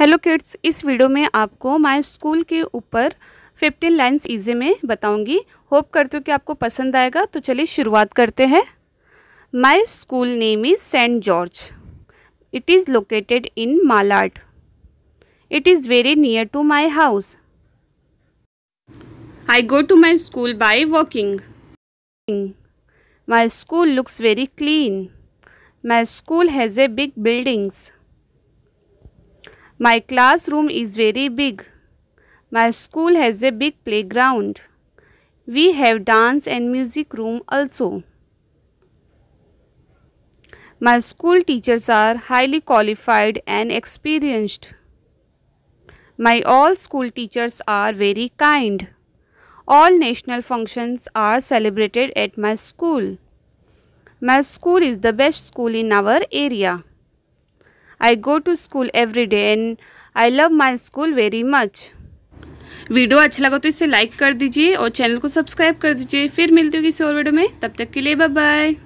Hello kids इस video में आपको माय स्कूल के ऊपर 15 लाइंस ईजे में बताऊंगी होप करती हूँ कि आपको पसंद आएगा तो चलिए शुरुआत करते हैं my school name is Saint George it is located in Malad it is very near to my house I go to my school by walking my school looks very clean my school has a big buildings My classroom is very big. My school has a big playground. We have dance and music room also. My school teachers are highly qualified and experienced. My all school teachers are very kind. All national functions are celebrated at my school. My school is the best school in our area. I go to school every day and I love my school very much video अच्छा लगा तो इसे like कर दीजिए और channel को subscribe कर दीजिए फिर मिलती होगी किसी और वीडियो में तब तक के लिए बाय बाय